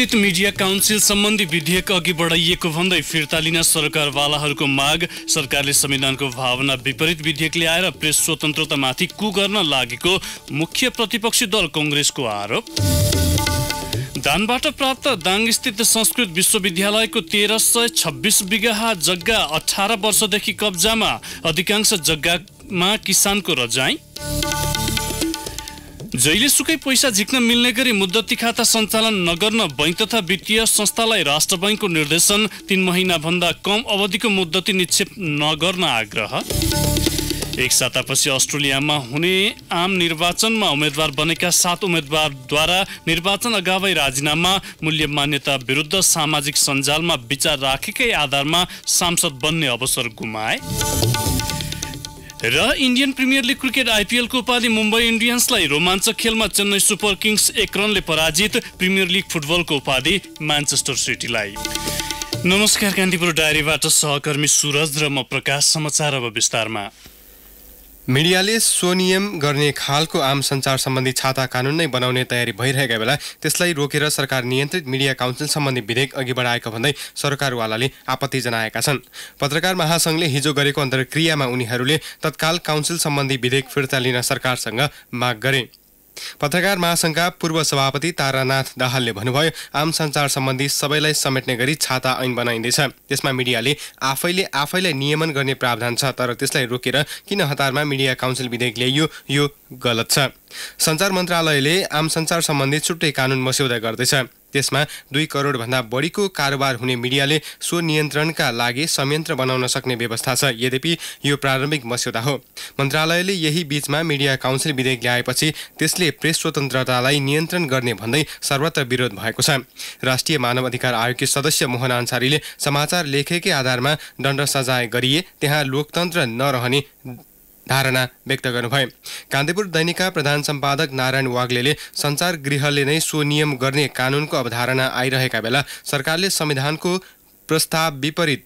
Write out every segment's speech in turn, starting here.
विस्तृत media council सम्बन्धी विधेयक अघि बढाइएको भन्दै फिर्ता लिन सरकारवालाहरूको माग सरकारले संविधानको भावना विपरीत विधेयक ल्याएर प्रेस स्वतन्त्रतामाथि कु गर्न लागेको मुख्य प्रतिपक्षी दल कङ्ग्रेसको आरोप दानबाट प्राप्त दाङस्थित संस्कृत विश्वविद्यालयको तेह्र सय छब्बिस बिघा जग्गा अठार वर्षदेखि कब्जामा अधिकांश जग्गामा किसानको रजाई जहिलेसुकै पैसा झिक्न मिल्ने गरी मुद्दती खाता सञ्चालन नगर्न बैङ्क तथा वित्तीय संस्थालाई राष्ट्र बैङ्कको निर्देशन तीन महिनाभन्दा कम अवधिको मुद्दती निक्षेप नगर्न आग्रह एक सातापछि अस्ट्रेलियामा हुने आम निर्वाचनमा उम्मेद्वार बनेका सात उम्मेद्वारद्वारा निर्वाचन अगावै राजीनामा मूल्य मान्यता विरुद्ध सामाजिक सञ्जालमा विचार राखेकै आधारमा सांसद बन्ने अवसर गुमाए र इन्डियन प्रिमियर लिग क्रिकेट आइपिएलको उपाधि मुम्बई इन्डियन्सलाई रोमाञ्चक खेलमा चेन्नई सुपर किङ्स एक रनले पराजित प्रिमियर लिग फुटबलको उपाधि म्यान्चेस्टर सिटीलाई नमस्कार कान्तिपुर डायरीबाट सहकर्मी सुरज र म प्रकाश समाचार अब विस्तारमा मिडियाले स्वनियम गर्ने खालको आम सञ्चार सम्बन्धी छाता कानुन नै बनाउने तयारी भइरहेका बेला त्यसलाई रोकेर सरकार नियन्त्रित मिडिया काउन्सिल सम्बन्धी विधेयक अघि बढाएको भन्दै सरकारवालाले आपत्ति जनाएका छन् पत्रकार महासङ्घले हिजो गरेको अन्तर्क्रियामा उनीहरूले तत्काल काउन्सिल सम्बन्धी विधेयक फिर्ता लिन सरकारसँग माग गरे पत्रकार महासङ्घका पूर्व सभापति तारानाथ दाहालले भन्नुभयो आम सञ्चार सम्बन्धी सबैलाई समेट्ने गरी छाता ऐन बनाइँदैछ त्यसमा मिडियाले आफैले आफैलाई नियमन गर्ने प्रावधान छ तर त्यसलाई रोकेर किन हतारमा मिडिया काउन्सिल विधेयक ल्याइयो यो गलत छ सञ्चार मन्त्रालयले आम सञ्चार सम्बन्धी छुट्टै कानुन मस्यौदा गर्दैछ त्यसमा दुई करोडभन्दा बढीको कारोबार हुने मिडियाले सो नियन्त्रणका लागि संयन्त्र बनाउन सक्ने व्यवस्था छ यद्यपि यो प्रारम्भिक मस्यौदा हो मन्त्रालयले यही बीचमा मिडिया काउन्सिल विधेयक ल्याएपछि त्यसले प्रेस स्वतन्त्रतालाई नियन्त्रण गर्ने भन्दै सर्वत्र विरोध भएको छ राष्ट्रिय मानव अधिकार आयोगकी सदस्य मोहन अन्सारीले समाचार लेखेकै आधारमा दण्ड सजाय गरिए त्यहाँ लोकतन्त्र नरहने धारणा व्यक्त गर्नुभयो कान्तिपुर दैनिकका प्रधान सम्पादक नारायण वाग्ले सञ्चार गृहले नै स्वनियम गर्ने कानुनको अवधारणा आइरहेका बेला सरकारले संविधानको प्रस्ताव विपरीत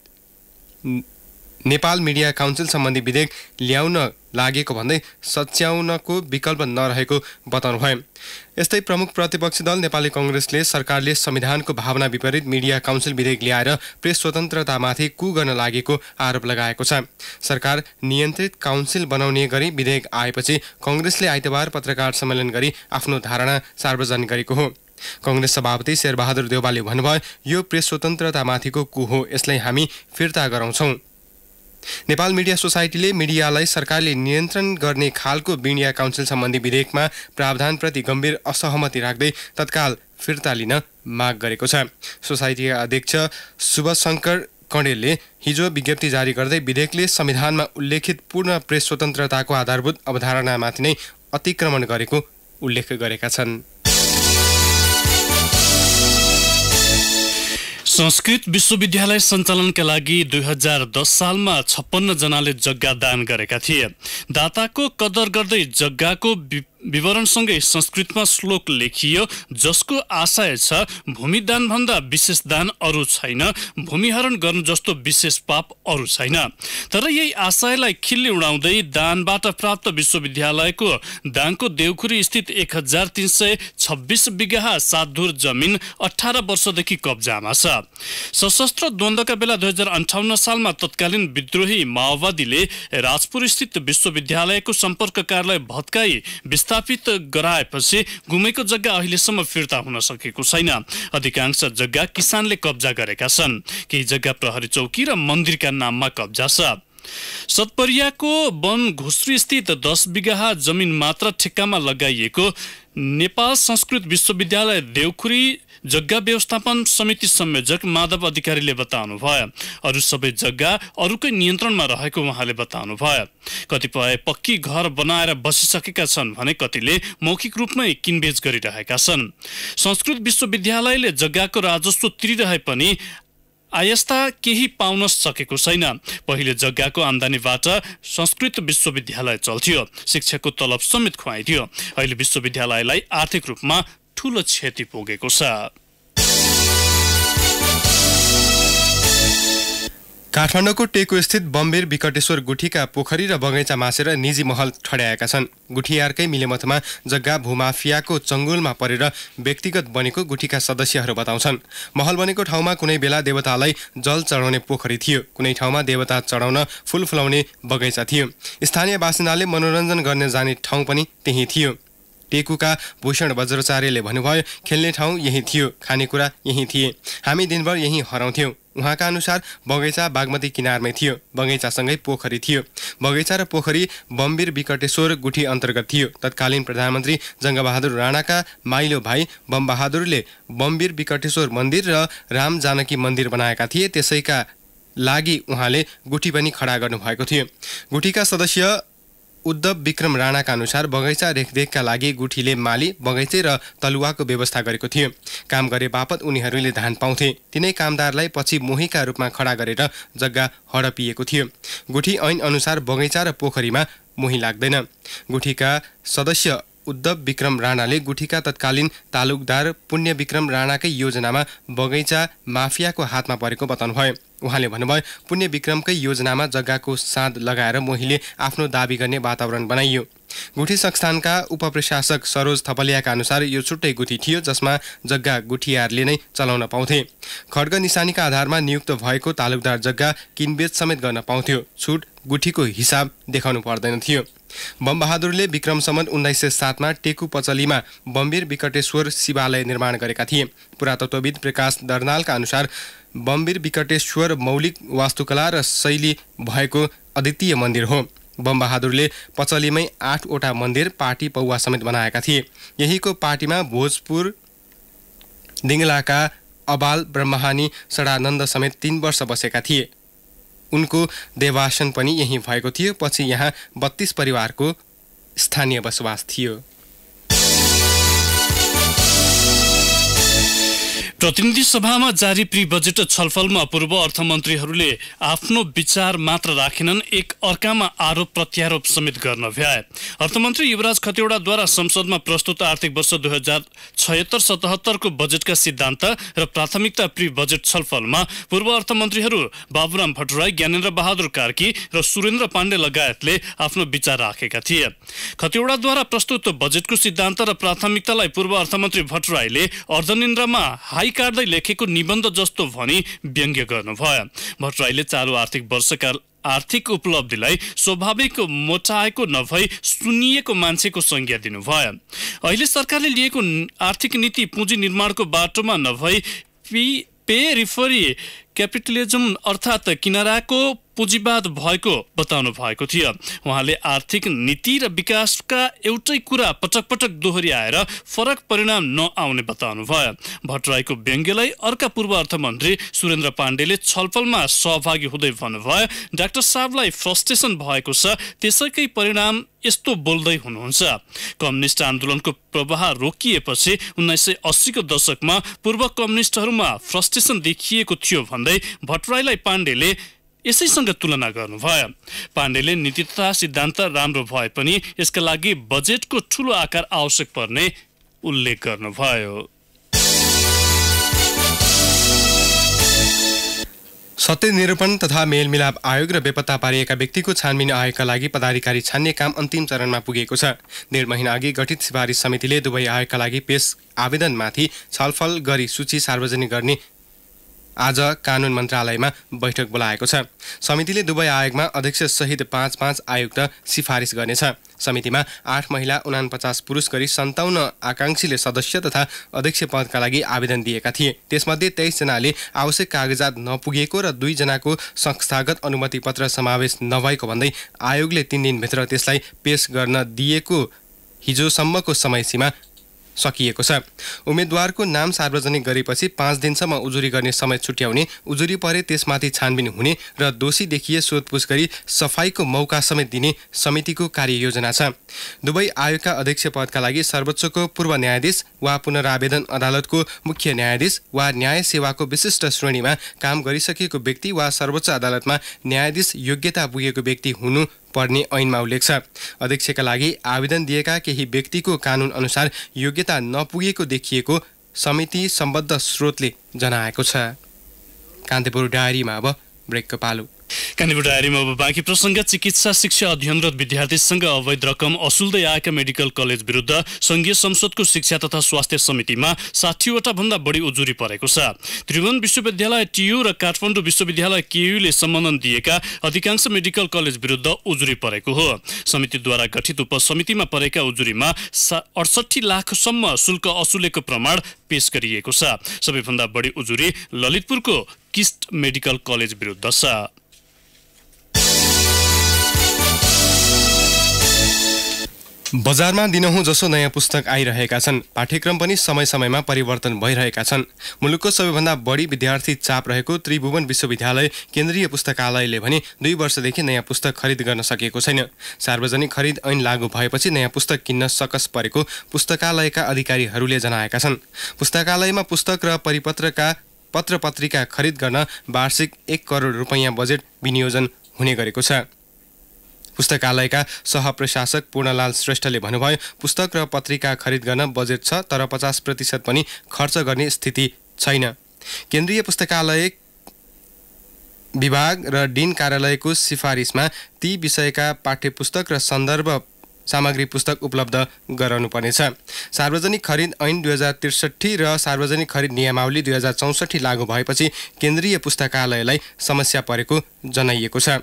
नेपाल मिडिया काउन्सिल सम्बन्धी विधेयक ल्याउन लागेको भन्दै सच्याउनको विकल्प नरहेको बताउनु भयो यस्तै प्रमुख प्रतिपक्षी दल नेपाली कङ्ग्रेसले सरकारले संविधानको भावना विपरीत मिडिया काउन्सिल विधेयक ल्याएर प्रेस स्वतन्त्रतामाथि कु गर्न लागेको आरोप लगाएको छ सरकार नियन्त्रित काउन्सिल बनाउने गरी विधेयक आएपछि कङ्ग्रेसले आइतबार पत्रकार सम्मेलन गरी आफ्नो धारणा सार्वजनिक गरेको हो कङ्ग्रेस सभापति शेरबहादुर देवालले भन्नुभयो यो प्रेस स्वतन्त्रतामाथिको कु हो यसलाई हामी फिर्ता गराउँछौँ नेपाल मिडिया सोसाइटीले मिडियालाई सरकारले नियन्त्रण गर्ने खालको मिडिया काउन्सिल सम्बन्धी विधेयकमा प्रावधानप्रति गम्भीर असहमति राख्दै तत्काल फिर्ता लिन माग गरेको छ सोसाइटीका अध्यक्ष शुभशङ्कर कणेलले हिजो विज्ञप्ति जारी गर्दै विधेयकले संविधानमा उल्लेखित पूर्ण प्रेस स्वतन्त्रताको आधारभूत अवधारणामाथि नै अतिक्रमण गरेको उल्लेख गरेका छन् संस्कृत विश्वविद्यालय सञ्चालनका लागि दुई हजार दस सालमा छप्पन्न जनाले जग्गा दान गरेका थिए दाताको कदर गर्दै जग्गाको विवरणसँगै संस्कृतमा श्लोक लेखियो जसको आशय छ भूमिदानभन्दा विशेष दान अरू छैन भूमिहरण गर्नु जस्तो विशेष पाप अरू छैन तर यही आशयलाई खिल्ली उडाउँदै दानबाट प्राप्त विश्वविद्यालयको दाङको देउखुरी स्थित एक हजार तिन सय छब्बिस बिघा सातधुर जमिन अठार वर्षदेखि कब्जामा छ सशस्त्र द्वन्द्वका बेला दुई हजार अन्ठाउन्न सालमा तत्कालीन विद्रोही माओवादीले राजपुर स्थित विश्वविद्यालयको सम्पर्क कार्यालय भत्काई विस्थापित गराएपछि गुमेको जग्गा अहिलेसम्म फिर्ता हुन सकेको छैन अधिकांश जग्गा किसानले कब्जा गरेका छन् केही जग्गा प्रहरी चौकी र मन्दिरका नाममा कब्जा छ सतपरियाको वन घुस्री स्थित दस बिगाहा जमिन मात्र ठेक्कामा लगाइएको नेपाल संस्कृत विश्वविद्यालय देवखुरी जग्गा व्यवस्थापन समिति संयोजक माधव अधिकारीले बताउनु भयो अरू सबै जग्गा अरूकै नियन्त्रणमा रहेको उहाँले बताउनु भयो कतिपय पक्की घर बनाएर बसिसकेका छन् भने कतिले मौखिक रूपमै किनबेच गरिरहेका छन् संस्कृत विश्वविद्यालयले जग्गाको राजस्व तिरिरहे पनि आयस्ता केही पाउन सकेको छैन पहिले जग्गाको आम्दानीबाट संस्कृत विश्वविद्यालय चल्थ्यो शिक्षाको तलब समेत खुवाइदियो अहिले विश्वविद्यालयलाई आर्थिक रूपमा ठूलो क्षति पुगेको छ काठमाडौँको टेकुस्थित बम्बेर विकटेश्वर गुठीका पोखरी र बगैँचा मासेर निजी महल ठड्याएका छन् गुठियारकै मिलेमतमा जग्गा भूमाफियाको चङ्गुलमा परेर व्यक्तिगत बनेको गुठीका सदस्यहरू बताउँछन् महल बनेको ठाउँमा कुनै बेला देवतालाई जल चढाउने पोखरी थियो कुनै ठाउँमा देवता चढाउन फुल फुलाउने बगैँचा थियो स्थानीय बासिन्दाले मनोरञ्जन गर्ने जाने ठाउँ पनि त्यही थियो टेकुका भूषण वज्राचार्यले भन्नुभयो खेल्ने ठाउँ यही थियो खानेकुरा यहीँ थिए हामी दिनभर यहीँ हराउँथ्यौँ उहाँका अनुसार बगैँचा बागमती किनारमै थियो बगैँचासँगै पोखरी थियो बगैँचा र पोखरी बम्बीर विकटेश्वर गुठी अन्तर्गत थियो तत्कालीन प्रधानमन्त्री जङ्गबहादुर राणाका माइलो भाइ बमबहादुरले बम्बीर विकटेश्वर मन्दिर र राम जानकी मन्दिर बनाएका थिए त्यसैका लागि उहाँले गुठी पनि खडा गर्नुभएको थियो गुठीका सदस्य उद्धव विक्रम राणाका अनुसार बगैँचा रेखदेखका लागि गुठीले माली बगैँचे र तलुवाको व्यवस्था गरेको थियो काम गरे बापत उनीहरूले धान पाउँथे तिनै कामदारलाई पछि मोहीका रूपमा खडा गरेर जग्गा हडपिएको थियो गुठी ऐन अनुसार बगैँचा र पोखरीमा मोही लाग्दैन गुठीका सदस्य उद्धव विक्रम राणाले गुठीका तत्कालीन तालुकदार पुण्य विक्रम राणाकै योजनामा बगैँचा माफियाको हातमा परेको बताउनुभयो उहाँले भन्नुभयो पुण्य विक्रमकै योजनामा जग्गाको साँध लगाएर मोहीले आफ्नो दावी गर्ने वातावरण बनाइयो गुठी संस्थानका उपप्रशासक सरोज थपलियाका अनुसार यो छुट्टै गुठी थियो जसमा जग्गा गुठियारले नै चलाउन पाउँथे खड्ग निशानीका आधारमा नियुक्त भएको तालुकदार जग्गा किनबेच समेत गर्न पाउँथ्यो छुट गुठीको हिसाब देखाउनु पर्दैन थियो बमबहादुरले विक्रम सम्मत उन्नाइस सय सातमा टेकु पचलीमा बम्बिर विकटेश्वर शिवालय निर्माण गरेका थिए पुरातत्वविद प्रकाश दर्नालका अनुसार बम्बिर विकटेश्वर मौलिक वास्तुकला र शैली भएको अद्वितीय मन्दिर हो बमबहादुरले पचलीमै आठवटा मन्दिर पार्टी पौवा समेत बनाएका थिए यहीको पार्टीमा भोजपुर दिङ्लाका अबाल ब्रह्मानी सडानन्द समेत तिन वर्ष बसेका थिए उनको देवासन पनि यहीँ भएको थियो पछि यहाँ बत्तीस परिवारको स्थानीय बसोबास थियो प्रतिनिधि सभामा जारी प्री बजेट छलफलमा पूर्व अर्थमन्त्रीहरूले आफ्नो विचार मात्र राखेनन् एक अर्कामा आरोप प्रत्यारोप समेत गर्न भ्याए अर्थमन्त्री युवराज खतिवड़ाद्वारा संसदमा प्रस्तुत आर्थिक वर्ष दुई हजार छयत्तर सतहत्तरको बजेटका सिद्धान्त र प्राथमिकता प्री बजेट छलफलमा पूर्व अर्थमन्त्रीहरू बाबुराम भट्टराई ज्ञानेन्द्र बहादुर कार्की र सुरेन्द्र पाण्डे लगायतले आफ्नो विचार राखेका थिए खतिवड़ाद्वारा प्रस्तुत बजेटको सिद्धान्त र प्राथमिकतालाई पूर्व अर्थमन्त्री भट्टराईले अर्धनिन्द्रमा भाइ काट्दै लेखेको निबन्ध जस्तो भनी व्यङ्ग्य गर्नुभयो भट्टराईले चालु आर्थिक वर्षका आर्थिक उपलब्धिलाई स्वाभाविक मोटाएको नभई सुनिएको मान्छेको संज्ञा दिनुभयो अहिले सरकारले लिएको आर्थिक नीति पुँजी निर्माणको बाटोमा नभई पी पे रिफरी क्यापिटलिजम अर्थात् किनाराको पुँजीवाद भएको बताउनु भएको थियो उहाँले आर्थिक नीति र विकासका एउटै कुरा पटक पटक दोहोऱ्याएर फरक परिणाम नआउने बताउनु भयो भट्टराईको व्यङ्ग्यलाई अर्का पूर्व अर्थमन्त्री सुरेन्द्र पाण्डेले छलफलमा सहभागी हुँदै भन्नुभयो डाक्टर साहबलाई फ्रस्ट्रेसन भएको छ त्यसैकै परिणाम यस्तो बोल्दै हुनुहुन्छ कम्युनिस्ट आन्दोलनको प्रवाह रोकिएपछि उन्नाइस सय अस्सीको दशकमा पूर्व कम्युनिस्टहरूमा फ्रस्ट्रेसन देखिएको थियो भन्दा भन्दै भट्टराईलाई पाण्डेले यसैसँग तुलना गर्नुभयो पाण्डेले तथा सिद्धान्त राम्रो भए पनि यसका लागि बजेटको ठुलो आकार आवश्यक पर्ने उल्लेख गर्नुभयो सत्य निरूपण तथा मेलमिलाप आयोग र बेपत्ता पारिएका व्यक्तिको छानबिन आयोगका लागि पदाधिकारी छान्ने काम अन्तिम चरणमा पुगेको छ डेढ महिना अघि गठित सिफारिस समितिले दुवै आयोगका लागि पेश आवेदनमाथि छलफल गरी सूची सार्वजनिक गर्ने आज कानुन मन्त्रालयमा बैठक बोलाएको छ समितिले दुवै आयोगमा अध्यक्ष सहित पाँच पाँच आयुक्त सिफारिस गर्नेछ समितिमा आठ महिला उनापचास पुरुष गरी सन्ताउन्न आकाङ्क्षीले सदस्य तथा अध्यक्ष पदका लागि आवेदन दिएका थिए त्यसमध्ये तेइसजनाले आवश्यक कागजात नपुगेको र दुईजनाको संस्थागत अनुमति पत्र समावेश नभएको भन्दै आयोगले तिन दिनभित्र त्यसलाई पेस गर्न दिएको हिजोसम्मको समयसीमा सकिएको छ उम्मेद्वारको नाम सार्वजनिक गरेपछि पाँच दिनसम्म उजुरी गर्ने समय छुट्याउने उजुरी परे त्यसमाथि छानबिन हुने र दोषी देखिए सोधपुछ गरी सफाईको मौका समेत दिने समितिको कार्ययोजना छ दुवै आयोगका अध्यक्ष पदका लागि सर्वोच्चको पूर्व न्यायाधीश वा पुनरावेदन अदालतको मुख्य न्यायाधीश वा न्याय सेवाको विशिष्ट श्रेणीमा काम गरिसकेको व्यक्ति वा सर्वोच्च अदालतमा न्यायाधीश योग्यता पुगेको व्यक्ति हुनु पर्ने ऐनमा उल्लेख छ अध्यक्षका लागि आवेदन दिएका केही व्यक्तिको कानुन अनुसार योग्यता नपुगेको देखिएको समिति सम्बद्ध स्रोतले जनाएको छ कान्तिपुर डायरीमा अब ब्रेकको पालो कान्तिपुर डायरीमा अब बाँकी प्रसङ्ग चिकित्सा शिक्षा अध्ययनरत विद्यार्थीसँग अवैध रकम असुल्दै आएका मेडिकल कलेज विरुद्ध सङ्घीय संसदको शिक्षा तथा स्वास्थ्य समितिमा साठीवटा भन्दा बढी उजुरी परेको छ त्रिभुवन विश्वविद्यालय टियु र काठमाडौँ विश्वविद्यालय केयुले सम्बन्धन दिएका अधिकांश मेडिकल कलेज विरुद्ध उजुरी परेको हो समितिद्वारा गठित उपसमितिमा परेका उजुरीमा अडसठी लाखसम्म शुल्क असुलेको प्रमाण पेश गरिएको छ सबैभन्दा बढी उजुरी ललितपुरको किस्ट मेडिकल कलेज विरुद्ध छ बजारमा दिनहुँ जसो नयाँ पुस्तक आइरहेका छन् पाठ्यक्रम पनि समय समयमा परिवर्तन भइरहेका छन् मुलुकको सबैभन्दा बढी विद्यार्थी चाप रहेको त्रिभुवन विश्वविद्यालय केन्द्रीय पुस्तकालयले भने दुई वर्षदेखि नयाँ पुस्तक खरिद गर्न सकेको छैन सार्वजनिक खरिद ऐन लागू भएपछि नयाँ पुस्तक किन्न सकस परेको पुस्तकालयका अधिकारीहरूले जनाएका छन् पुस्तकालयमा पुस्तक र परिपत्रका पत्र पत्रिका खरिद गर्न वार्षिक एक करोड रुपैयाँ बजेट विनियोजन हुने गरेको छ पुस्तकालयका सहप्रशासक पूर्णलाल श्रेष्ठले भन्नुभयो पुस्तक र पत्रिका खरिद गर्न बजेट छ तर पचास प्रतिशत पनि खर्च गर्ने स्थिति छैन केन्द्रीय पुस्तकालय विभाग र डिन कार्यालयको सिफारिसमा ती विषयका पाठ्यपुस्तक र सन्दर्भ सामग्री पुस्तक उपलब्ध गराउनुपर्नेछ सार्वजनिक खरिद ऐन दुई हजार त्रिसठी र सार्वजनिक खरिद नियमावली दुई हजार चौसठी लागू भएपछि केन्द्रीय पुस्तकालयलाई समस्या परेको जनाइएको छ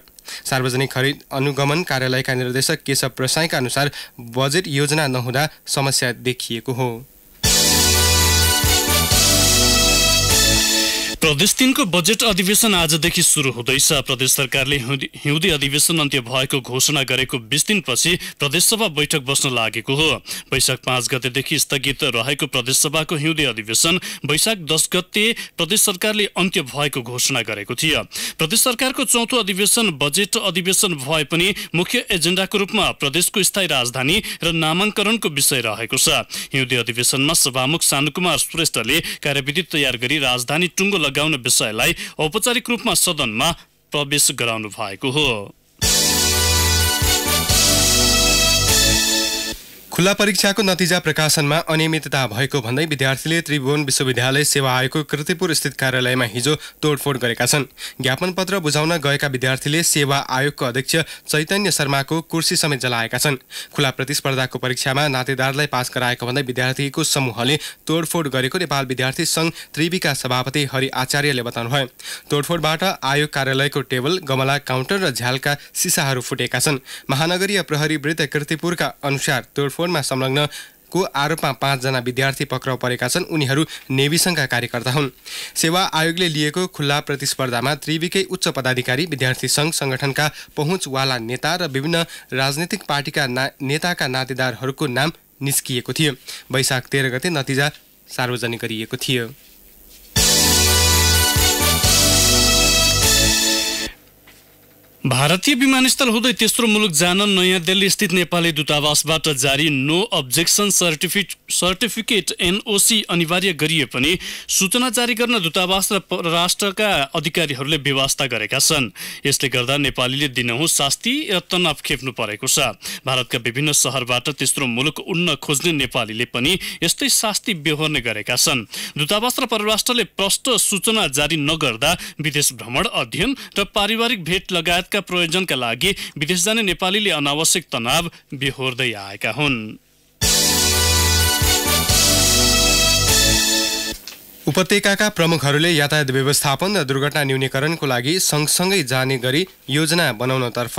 सार्वजनिक खरिद अनुगमन कार्यालयका निर्देशक केशव प्रसाईका अनुसार बजेट योजना नहुँदा समस्या देखिएको हो प्रदेश तिनको बजेट अधिवेशन आजदेखि सुरु हुँदैछ प्रदेश सरकारले हिउँदे अधिवेशन अन्त्य भएको घोषणा गरेको बिस दिनपछि प्रदेशसभा बैठक बस्न लागेको हो वैशाख पाँच गतेदेखि स्थगित रहेको प्रदेशसभाको हिउँदे अधिवेशन वैशाख दस गते प्रदेश सरकारले अन्त्य भएको घोषणा गरेको थियो प्रदेश सरकारको चौथो अधिवेशन बजेट अधिवेशन भए पनि मुख्य एजेन्डाको रूपमा प्रदेशको स्थायी राजधानी र नामाङ्करणको विषय रहेको छ हिउँदे अधिवेशनमा सभामुख सानुकुमार श्रेष्ठले कार्यविधि तयार गरी राजधानी टुङ्गो लगाउने विषयलाई औपचारिक रूपमा सदनमा प्रवेश गराउनु भएको हो खुल्ला परीक्षाको नतिजा प्रकाशनमा अनियमितता भएको भन्दै विद्यार्थीले त्रिभुवन विश्वविद्यालय सेवा आयोगको कृतिपुर स्थित कार्यालयमा हिजो तोडफोड गरेका छन् ज्ञापन पत्र बुझाउन गएका विद्यार्थीले सेवा आयोगको अध्यक्ष चैतन्य शर्माको कुर्सी समेत जलाएका छन् खुला प्रतिस्पर्धाको परीक्षामा नातेदारलाई पास गराएको भन्दै विद्यार्थीको समूहले तोडफोड गरेको नेपाल विद्यार्थी सङ्घ त्रिविका सभापति हरि आचार्यले बताउनुभयो तोडफोडबाट आयोग कार्यालयको टेबल गमला काउन्टर र झ्यालका सिसाहरू फुटेका छन् महानगरीय प्रहरी वृत्त कृतिपुरका अनुसार तोडफोड विस्फोटमा संलग्न को आरोपमा पाँचजना विद्यार्थी पक्राउ परेका छन् उनीहरू नेभी सङ्घका कार्यकर्ता हुन् सेवा आयोगले लिएको खुल्ला प्रतिस्पर्धामा त्रिविकै उच्च पदाधिकारी विद्यार्थी सङ्घ सङ्गठनका पहुँचवाला नेता र विभिन्न राजनैतिक पार्टीका ना नेताका नातेदारहरूको नाम निस्किएको थियो वैशाख तेह्र गते नतिजा सार्वजनिक गरिएको थियो भारतीय विमानस्थल हुँदै तेस्रो मुलुक जान नयाँ दिल्ली स्थित नेपाली दूतावासबाट जारी no objection certificate certificate NOC अनिवार्य गरिए पनि सूचना जारी गर्न दूतावास र परराष्ट्रका अधिकारीहरूले व्यवस्था गरेका छन् यसले गर्दा नेपालीले दिनहुँ शास्ति र तनाव खेप्नु परेको छ भारतका विभिन्न सहरबाट तेस्रो मुलुक उड्न खोज्ने नेपालीले पनि यस्तै शास्ति बेहोर्ने गरेका छन् दूतावास र परराष्ट्रले प्रष्ट सूचना जारी नगर्दा विदेश भ्रमण अध्ययन र पारिवारिक भेट लगायत यातायातका प्रयोजनका लागि विदेश जाने नेपालीले अनावश्यक तनाव बेहोर्दै आएका हुन् उपत्यकाका प्रमुखहरूले यातायात व्यवस्थापन र दुर्घटना न्यूनीकरणको लागि सँगसँगै जाने गरी योजना बनाउनतर्फ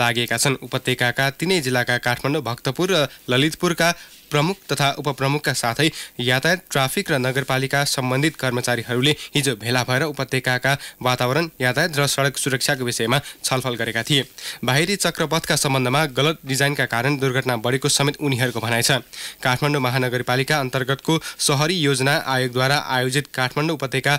लागेका छन् उपत्यका तिनै जिल्लाका काठमाडौँ भक्तपुर र ललितपुरका प्रमुख तथा उपप्रमुखका साथै यातायात ट्राफिक र नगरपालिका सम्बन्धित कर्मचारीहरूले हिजो भेला भएर उपत्यकाका वातावरण यातायात र सडक सुरक्षाको विषयमा छलफल गरेका थिए बाहिरी चक्रपथका सम्बन्धमा गलत डिजाइनका कारण दुर्घटना बढेको समेत उनीहरूको भनाइ छ काठमाडौँ महानगरपालिका अन्तर्गतको सहरी योजना आयोगद्वारा आयोजित काठमाडौँ उपत्यका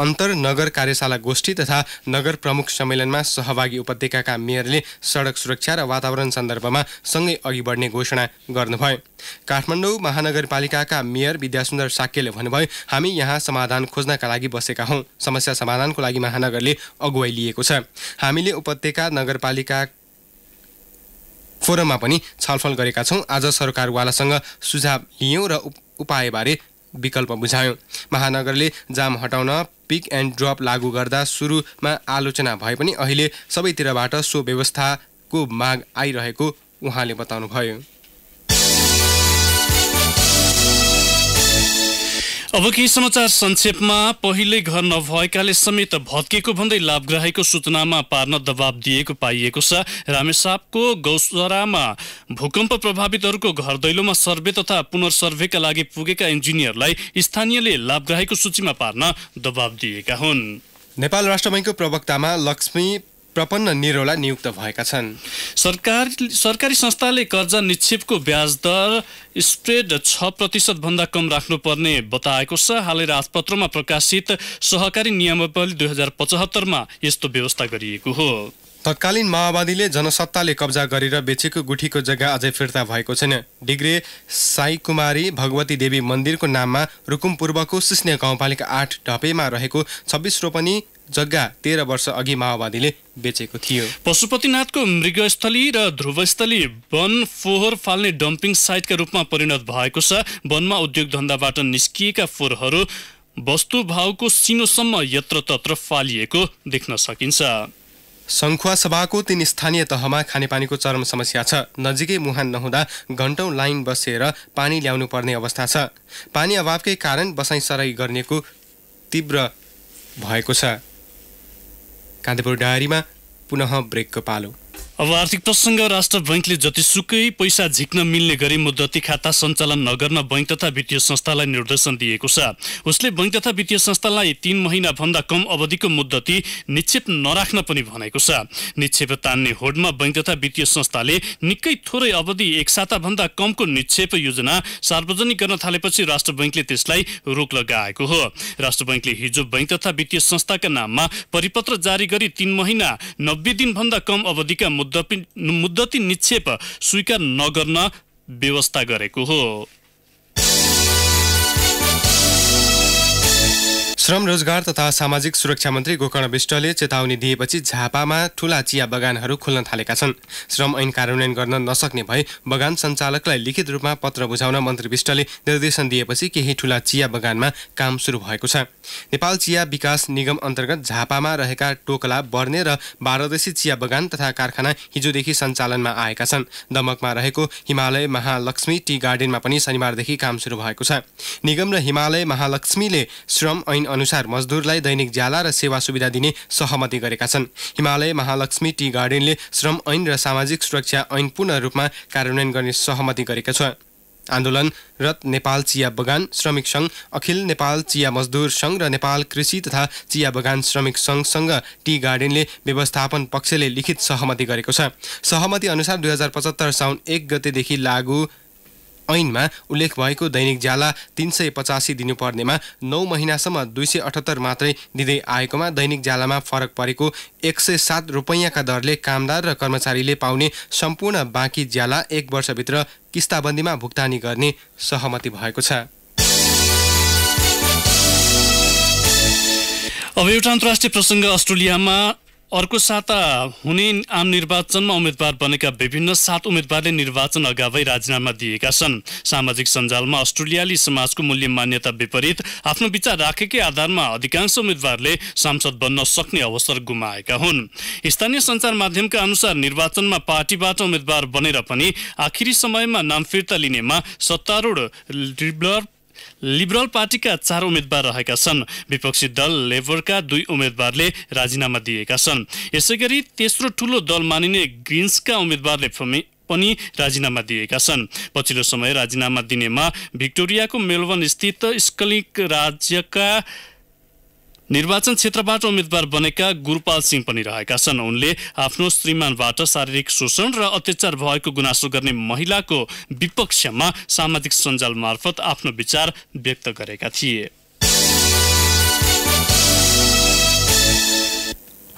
अन्तर नगर कार्यशाला गोष्ठी तथा नगर प्रमुख सम्मेलनमा सहभागी उपत्यकाका मेयरले सडक सुरक्षा र वातावरण सन्दर्भमा सँगै अघि बढ्ने घोषणा गर्नुभयो काठमाडौँ महानगरपालिकाका मेयर विद्यासुन्दर साक्यले भन्नुभयो हामी यहाँ समाधान खोज्नका लागि बसेका हौँ समस्या समाधानको लागि महानगरले अगुवाई लिएको छ हामीले उपत्यका नगरपालिका फोरममा पनि छलफल गरेका छौँ आज सरकारवालासँग सुझाव लियौँ र उपायबारे विकल्प बुझायो महानगरले जाम हटाउन पिक एन्ड ड्रप लागू गर्दा सुरुमा आलोचना भए पनि अहिले सबैतिरबाट सो व्यवस्थाको माग आइरहेको उहाँले बताउनुभयो अब केही समाचार संक्षेपमा पहिले घर नभएकाले समेत भत्किएको भन्दै लाभग्राहीको सूचनामा पार्न दबाब दिएको पाइएको छ रामेसापको गौसरामा भूकम्प प्रभावितहरूको घर दैलोमा सर्वे तथा पुनर्सर्वेका लागि पुगेका इन्जिनियरलाई स्थानीयले लाभग्राहीको सूचीमा पार्न दबाब दिएका हुन् नेपाल राष्ट्र बैङ्कको प्रवक्तामा लक्ष्मी प्रपन्न निरोला नियुक्त भएका छन् सरकार सरकारी संस्थाले कर्जा निक्षेपको ब्याज दर स्प्रेड छ प्रतिशतभन्दा कम राख्नुपर्ने बताएको छ हालै राजपत्रमा प्रकाशित सहकारी नियमावली दुई हजार पचहत्तरमा यस्तो व्यवस्था गरिएको हो तत्कालीन माओवादीले जनसत्ताले कब्जा गरेर बेचेको गुठीको जग्गा अझै फिर्ता भएको छैन डिग्रे साई कुमारी भगवती देवी मन्दिरको नाममा रुकुम पूर्वको सिस्ने गाउँपालिका आठ ढपेमा रहेको छब्बिस रोपनी जग्गा तेह्र वर्ष अघि माओवादीले बेचेको थियो पशुपतिनाथको मृगस्थली र ध्रुवस्थली वन फोहोर फाल्ने डम्पिङ साइटका रूपमा परिणत भएको छ वनमा उद्योग धन्दाबाट निस्किएका फोहोरहरू वस्तु भावको सिनोसम्म यत्रतत्र फालिएको देख्न सकिन्छ सङ्खुवा सभाको तिन स्थानीय तहमा खानेपानीको चरम समस्या छ नजिकै मुहान नहुँदा घन्टौँ लाइन बसेर पानी ल्याउनु पर्ने अवस्था छ पानी अभावकै कारण बसाइसराई गर्नेको तीव्र भएको छ कान्तिपुर डायरीमा पुनः ब्रेकको पालो अब आर्थिक प्रसङ्ग राष्ट्र बैङ्कले जतिसुकै पैसा झिक्न मिल्ने गरी मुद्दती खाता सञ्चालन नगर्न बैङ्क तथा वित्तीय संस्थालाई निर्देशन दिएको छ उसले बैङ्क तथा वित्तीय संस्थालाई तीन महिनाभन्दा कम अवधिको मुद्दती निक्षेप नराख्न पनि भनेको छ निक्षेप तान्ने होडमा बैङ्क तथा वित्तीय संस्थाले निकै थोरै अवधि एक साताभन्दा कमको निक्षेप योजना सार्वजनिक गर्न थालेपछि राष्ट्र बैङ्कले त्यसलाई रोक लगाएको हो राष्ट्र बैङ्कले हिजो बैङ्क तथा वित्तीय संस्थाका नाममा परिपत्र जारी गरी तीन महिना नब्बे दिनभन्दा कम अवधिका मुद्दती मुद्दती निक्षेप स्वीकार नगर्न व्यवस्था गरेको हो श्रम रोजगार तथा सामाजिक सुरक्षा मन्त्री गोकर्ण विष्टले चेतावनी दिएपछि झापामा ठूला चिया बगानहरू खुल्न थालेका छन् श्रम ऐन कार्यान्वयन गर्न नसक्ने भए बगान सञ्चालकलाई लिखित रूपमा पत्र बुझाउन मन्त्री विष्टले निर्देशन दिएपछि केही ठुला चिया बगानमा काम सुरु भएको छ नेपाल चिया विकास निगम अन्तर्गत झापामा रहेका टोकला बर्ने र बाह्रदेशी चिया बगान तथा कारखाना हिजोदेखि सञ्चालनमा आएका छन् दमकमा रहेको हिमालय महालक्ष्मी टी गार्डनमा पनि शनिबारदेखि काम सुरु भएको छ निगम र हिमालय महालक्ष्मीले श्रम ऐन अनुसार मजदुरलाई दैनिक ज्याला र सेवा सुविधा दिने सहमति गरेका छन् हिमालय महालक्ष्मी टी गार्डनले श्रम ऐन र सामाजिक सुरक्षा ऐन पूर्ण रूपमा कार्यान्वयन गर्ने सहमति गरेको छ आन्दोलनरत नेपाल चिया बगान श्रमिक सङ्घ अखिल नेपाल चिया मजदुर सङ्घ र नेपाल कृषि तथा चिया बगान श्रमिक सङ्घसँग टी गार्डनले व्यवस्थापन पक्षले लिखित सहमति गरेको छ सहमति अनुसार दुई हजार पचहत्तर साउन एक गतेदेखि लागू ऐनमा उल्लेख भएको दैनिक ज्याला तिन सय पचासी दिनुपर्नेमा नौ महिनासम्म दुई सय अठहत्तर मात्रै दिँदै आएकोमा दैनिक ज्यालामा फरक परेको एक सय सात रुपैयाँका दरले कामदार र कर्मचारीले पाउने सम्पूर्ण बाँकी ज्याला एक वर्षभित्र किस्ताबन्दीमा भुक्तानी गर्ने सहमति भएको छ अब एउटा अन्तर्राष्ट्रिय प्रसङ्ग अस्ट्रेलियामा अर्को साता हुने आम निर्वाचनमा उम्मेद्वार बनेका विभिन्न सात उम्मेद्वारले निर्वाचन अगावै राजीनामा दिएका छन् सामाजिक सञ्जालमा अस्ट्रेलियाली समाजको मूल्य मान्यता विपरीत आफ्नो विचार राखेकै आधारमा अधिकांश उम्मेद्वारले सांसद बन्न सक्ने अवसर गुमाएका हुन् स्थानीय सञ्चार माध्यमका अनुसार निर्वाचनमा पार्टीबाट उम्मेद्वार बनेर पनि आखिरी समयमा नाम फिर्ता लिनेमा सत्तारूढ लिबर लिबरल पार्टीका चार उम्मेद्वार रहेका छन् विपक्षी दल लेबरका दुई उम्मेद्वारले राजीनामा दिएका छन् यसै गरी तेस्रो ठुलो दल मानिने ग्रिन्सका उम्मेद्वारले पनि राजीनामा दिएका छन् पछिल्लो समय राजीनामा दिनेमा भिक्टोरियाको मेलबर्न स्थित स्कलिक राज्यका निर्वाचन क्षेत्रबाट उम्मेद्वार बनेका गुरुपाल सिंह पनि रहेका छन् उनले आफ्नो श्रीमानबाट शारीरिक शोषण र अत्याचार भएको गुनासो गर्ने महिलाको विपक्षमा सामाजिक सञ्जाल मार्फत आफ्नो विचार व्यक्त गरेका थिए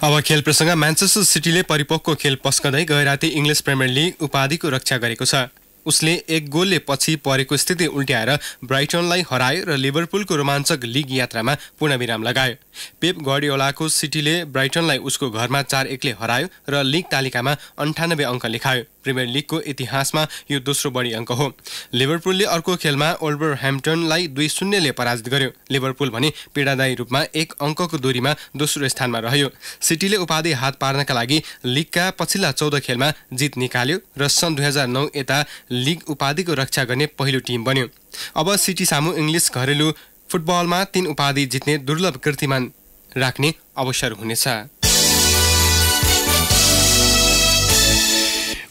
अब खेल प्रसङ्ग म्यान्चेस्टर सिटीले परिपक्व खेल पस्कँदै गए इङ्ग्लिस प्रिमियर लिग उपाधिको रक्षा गरेको छ उसले एक गोलले पछि परेको स्थिति उल्ट्याएर ब्राइटनलाई हरायो र लिभरपुलको रोमाञ्चक लिग यात्रामा पूर्णविराम लगायो पेप गडियोलाको सिटीले ब्राइटनलाई उसको घरमा चार एकले हरायो र लिग तालिकामा अन्ठानब्बे अङ्क लेखायो प्रिमियर लिगको इतिहासमा यो दोस्रो बढी अङ्क हो लिभरपुलले अर्को खेलमा ओल्बर ह्याम्पटनलाई दुई शून्यले पराजित गर्यो लिभरपुल भने पीडादायी रूपमा एक अङ्कको दूरीमा दोस्रो स्थानमा रह्यो सिटीले उपाधि हात पार्नका लागि लिगका पछिल्ला चौध खेलमा जित निकाल्यो र सन् दुई हजार नौ यता लिग उपाधिको रक्षा गर्ने पहिलो टिम बन्यो अब सिटी सामु इङ्ग्लिस घरेलु फुटबलमा तीन उपाधि जित्ने दुर्लभ कीर्तिमान राख्ने अवसर हुनेछ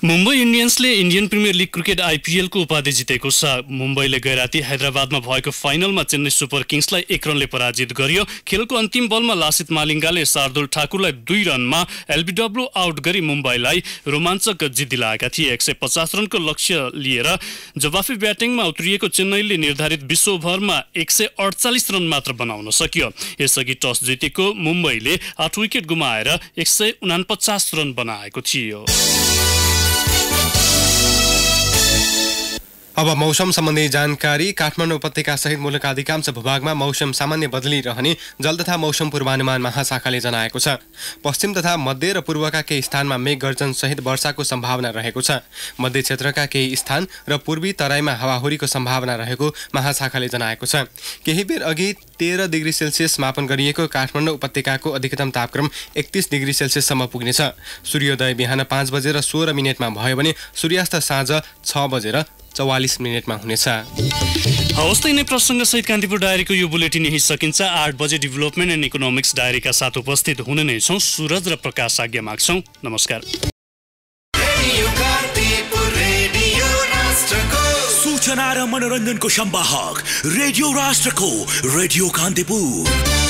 मुम्बई इन्डियन्सले इन्डियन प्रिमियर लिग क्रिकेट आइपिएलको उपाधि जितेको छ मुम्बईले गै हैदराबादमा भएको फाइनलमा चेन्नई सुपर किङ्सलाई एक रनले पराजित गरियो खेलको अन्तिम बलमा लासित मालिङ्गाले शार्दुल ठाकुरलाई दुई रनमा एलबिडब्ल्यू आउट गरी मुम्बईलाई रोमाञ्चक जित दिलाएका थिए एक सय पचास रनको लक्ष्य लिएर जवाफी ब्याटिङमा उत्रिएको चेन्नईले निर्धारित विश्वभरमा एक सय अडचालिस रन मात्र बनाउन सक्यो यसअघि टस जितेको मुम्बईले आठ विकेट गुमाएर एक सय उनापचास रन बनाएको थियो अब मौसम सम्बन्धी जानकारी काठमाडौँ उपत्यका सहित मुलुकका अधिकांश भूभागमा मौसम सामान्य बदली रहने जल तथा मौसम पूर्वानुमान महाशाखाले जनाएको छ पश्चिम तथा मध्य र पूर्वका केही स्थानमा मेघ सहित वर्षाको सम्भावना रहेको छ मध्य क्षेत्रका केही स्थान र पूर्वी तराईमा हावाहुरीको सम्भावना रहेको महाशाखाले जनाएको छ केही बेर अघि तेह्र डिग्री सेल्सियस मापन गरिएको काठमाडौँ उपत्यकाको अधिकतम तापक्रम एकतिस डिग्री सेल्सियससम्म पुग्नेछ सूर्योदय बिहान पाँच बजेर सोह्र मिनटमा भयो भने सूर्यास्त साँझ छ बजेर चौवालिस मिनटमा हुनेछ हवस् त यिनै प्रसङ्गसहित कान्तिपुर डायरीको यो बुलेटिन यही सकिन्छ आठ बजे डेभलपमेन्ट एन्ड इकोनोमिक्स डायरीका साथ उपस्थित हुने नै छौँ सुरज र प्रकाश आज्ञा माग्छौँ नमस्कार सूचना र मनोरञ्जनको सम्वाहक रेडियो राष्ट्रको रेडियो कान्तिपुर